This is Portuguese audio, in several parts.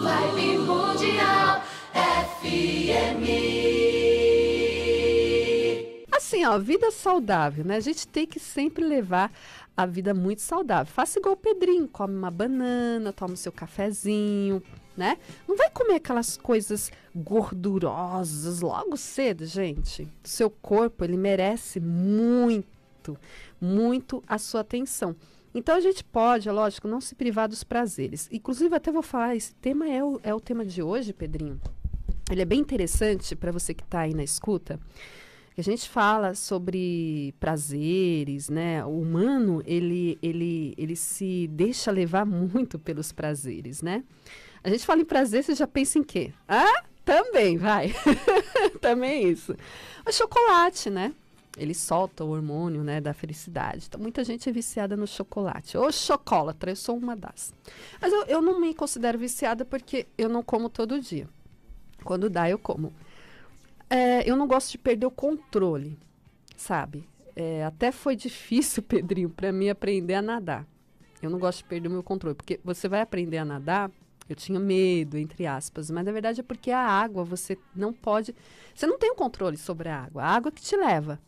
Vibe Mundial FM. Assim, ó, vida saudável, né? A gente tem que sempre levar a vida muito saudável. Faça igual o Pedrinho, come uma banana, toma o seu cafezinho, né? Não vai comer aquelas coisas gordurosas logo cedo, gente. Seu corpo, ele merece muito, muito a sua atenção. Então a gente pode, é lógico, não se privar dos prazeres. Inclusive, até vou falar, esse tema é o, é o tema de hoje, Pedrinho. Ele é bem interessante para você que está aí na escuta. A gente fala sobre prazeres, né? O humano, ele, ele, ele se deixa levar muito pelos prazeres, né? A gente fala em prazer, você já pensa em quê? Ah, também, vai. também é isso. O chocolate, né? ele solta o hormônio né, da felicidade. Então, muita gente é viciada no chocolate. Ou chocolatra, eu sou uma das. Mas eu, eu não me considero viciada porque eu não como todo dia. Quando dá, eu como. É, eu não gosto de perder o controle, sabe? É, até foi difícil, Pedrinho, para mim aprender a nadar. Eu não gosto de perder o meu controle, porque você vai aprender a nadar eu tinha medo, entre aspas, mas na verdade é porque a água você não pode, você não tem o um controle sobre a água, a água que te leva.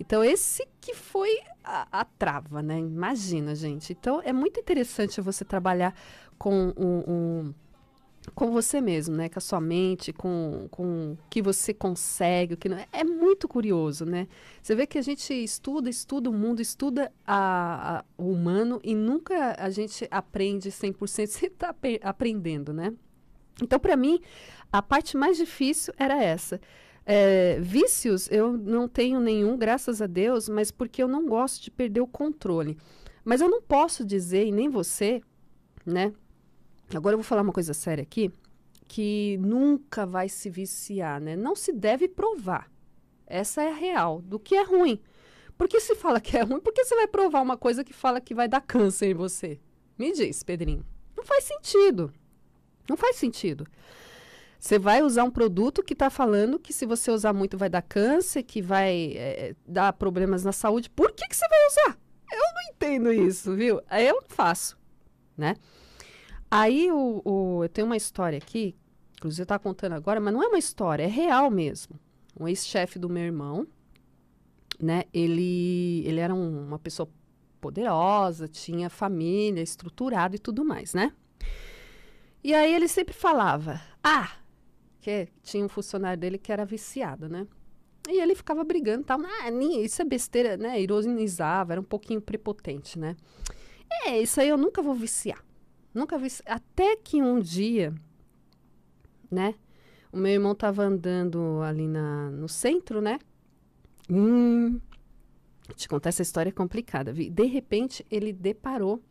Então esse que foi a, a trava, né? Imagina, gente. Então é muito interessante você trabalhar com o um, um com você mesmo, né? Com a sua mente, com, com o que você consegue, o que não. É. é muito curioso, né? Você vê que a gente estuda, estuda o mundo, estuda a, a o humano e nunca a gente aprende 100%, você está aprendendo, né? Então, para mim, a parte mais difícil era essa. É, vícios eu não tenho nenhum, graças a Deus, mas porque eu não gosto de perder o controle. Mas eu não posso dizer, e nem você, né? Agora eu vou falar uma coisa séria aqui, que nunca vai se viciar, né? Não se deve provar. Essa é a real do que é ruim. Porque se fala que é ruim, por que você vai provar uma coisa que fala que vai dar câncer em você? Me diz, Pedrinho. Não faz sentido. Não faz sentido. Você vai usar um produto que está falando que se você usar muito vai dar câncer, que vai é, dar problemas na saúde. Por que, que você vai usar? Eu não entendo isso, viu? Eu faço, né? Aí o, o, eu tenho uma história aqui, inclusive eu contando agora, mas não é uma história, é real mesmo. Um ex-chefe do meu irmão, né? Ele, ele era um, uma pessoa poderosa, tinha família, estruturado e tudo mais, né? E aí ele sempre falava, ah, que tinha um funcionário dele que era viciado, né? E ele ficava brigando, tal, ah, isso é besteira, né? Ironizava, era um pouquinho prepotente, né? É, isso aí eu nunca vou viciar. Nunca vi isso. Até que um dia, né? O meu irmão tava andando ali na, no centro, né? Hum, te contar essa história é complicada. Vi. De repente, ele deparou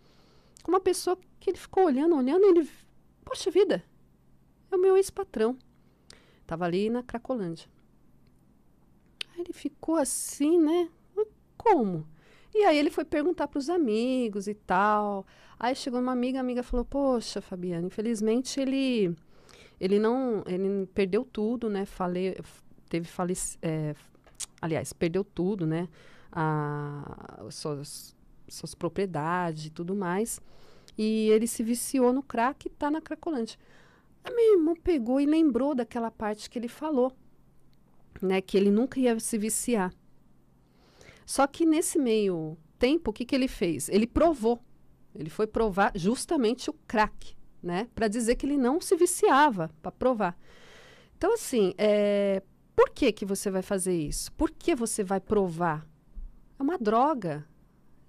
com uma pessoa que ele ficou olhando, olhando, e ele. Poxa vida, é o meu ex-patrão. Tava ali na Cracolândia. Aí ele ficou assim, né? Como? E aí ele foi perguntar para os amigos e tal. Aí chegou uma amiga, a amiga falou: "Poxa, Fabiana, infelizmente ele ele não, ele perdeu tudo, né? Fale, teve é, aliás, perdeu tudo, né? A suas, suas propriedades e tudo mais. E ele se viciou no crack e tá na cracolante. A minha irmã pegou e lembrou daquela parte que ele falou, né, que ele nunca ia se viciar. Só que nesse meio tempo, o que, que ele fez? Ele provou. Ele foi provar justamente o crack, né? Para dizer que ele não se viciava, para provar. Então, assim, é, por que, que você vai fazer isso? Por que você vai provar? É uma droga.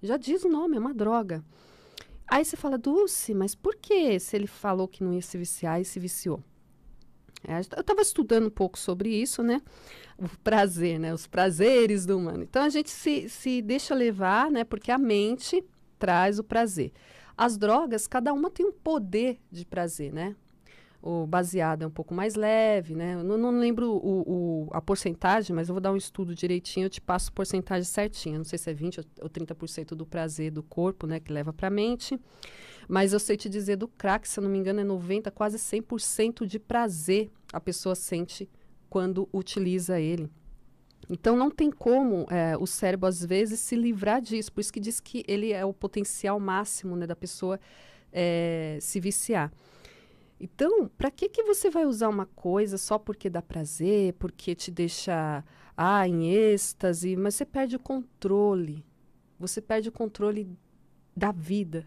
Já diz o nome, é uma droga. Aí você fala, Dulce, mas por que se ele falou que não ia se viciar e se viciou? É, eu estava estudando um pouco sobre isso, né? O prazer, né? Os prazeres do humano. Então a gente se, se deixa levar, né? Porque a mente traz o prazer. As drogas, cada uma tem um poder de prazer, né? O baseado é um pouco mais leve, né? Eu não, não lembro o, o, a porcentagem, mas eu vou dar um estudo direitinho, eu te passo a porcentagem certinha. Não sei se é 20 ou 30% do prazer do corpo, né? Que leva para a mente. Mas eu sei te dizer do crack, se eu não me engano, é 90, quase 100% de prazer a pessoa sente quando utiliza ele. Então não tem como é, o cérebro às vezes se livrar disso, por isso que diz que ele é o potencial máximo né, da pessoa é, se viciar. Então, para que que você vai usar uma coisa só porque dá prazer, porque te deixa ah, em êxtase, mas você perde o controle. Você perde o controle da vida,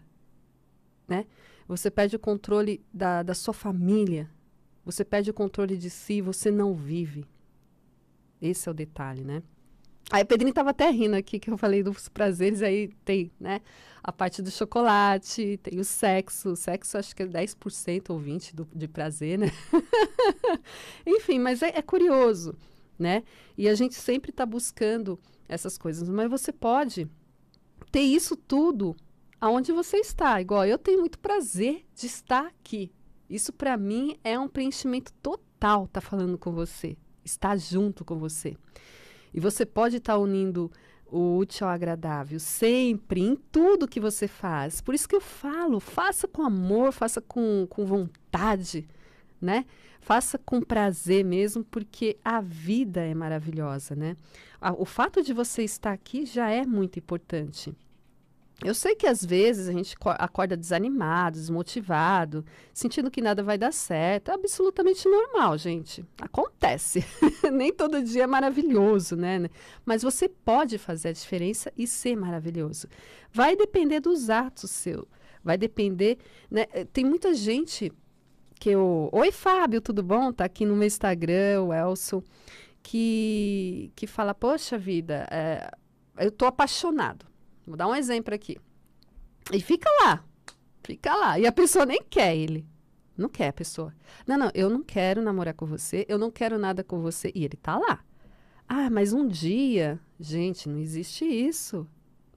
né? Você perde o controle da, da sua família, você perde o controle de si, você não vive. Esse é o detalhe, né? Aí a Pedrinho estava até rindo aqui, que eu falei dos prazeres, aí tem, né? A parte do chocolate, tem o sexo. O sexo acho que é 10% ou 20% do, de prazer, né? Enfim, mas é, é, curioso, né? E a gente sempre está buscando essas coisas. Mas você pode ter isso tudo aonde você está. Igual, eu tenho muito prazer de estar aqui. Isso para mim é um preenchimento total tá falando com você, estar junto com você. E você pode estar tá unindo o útil ao agradável, sempre, em tudo que você faz. Por isso que eu falo, faça com amor, faça com, com vontade, né? Faça com prazer mesmo, porque a vida é maravilhosa, né? O fato de você estar aqui já é muito importante. Eu sei que às vezes a gente acorda desanimado, desmotivado, sentindo que nada vai dar certo. É absolutamente normal, gente. Acontece. Nem todo dia é maravilhoso, né? Mas você pode fazer a diferença e ser maravilhoso. Vai depender dos atos seu. Vai depender, né? É, tem muita gente que eu, oi Fábio, tudo bom? Tá aqui no meu Instagram, o Elson, que que fala: "Poxa vida, é... eu tô apaixonado Vou dar um exemplo aqui. E fica lá. Fica lá. E a pessoa nem quer ele. Não quer a pessoa. Não, não, eu não quero namorar com você, eu não quero nada com você. E ele tá lá. Ah, mas um dia. Gente, não existe isso.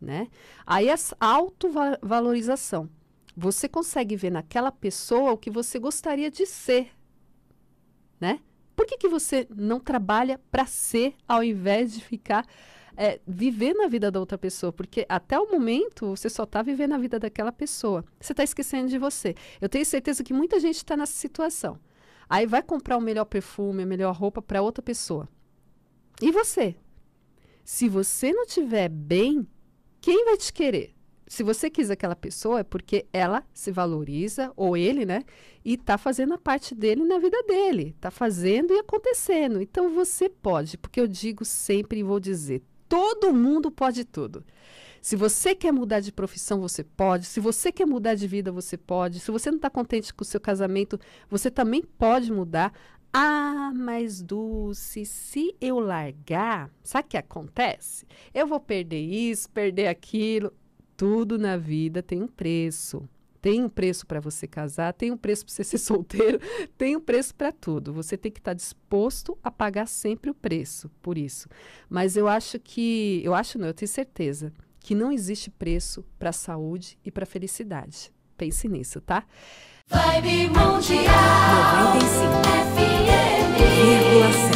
Né? Aí a autovalorização. Você consegue ver naquela pessoa o que você gostaria de ser. Né? Por que, que você não trabalha para ser ao invés de ficar é, viver na vida da outra pessoa, porque até o momento você só está vivendo a vida daquela pessoa. Você está esquecendo de você. Eu tenho certeza que muita gente está nessa situação. Aí vai comprar o melhor perfume, a melhor roupa para outra pessoa. E você? Se você não tiver bem, quem vai te querer? se você quis aquela pessoa é porque ela se valoriza, ou ele, né? E tá fazendo a parte dele na vida dele. Tá fazendo e acontecendo. Então você pode, porque eu digo sempre e vou dizer: Todo mundo pode tudo. Se você quer mudar de profissão, você pode. Se você quer mudar de vida, você pode. Se você não está contente com o seu casamento, você também pode mudar. Ah, mas Dulce, se eu largar, sabe o que acontece? Eu vou perder isso, perder aquilo. Tudo na vida tem um preço. Tem um preço para você casar, tem um preço para você ser solteiro, tem um preço para tudo. Você tem que estar tá disposto a pagar sempre o preço por isso. Mas eu acho que, eu acho não, eu tenho certeza que não existe preço para saúde e para felicidade. Pense nisso, tá? Vibe Mundial 95,7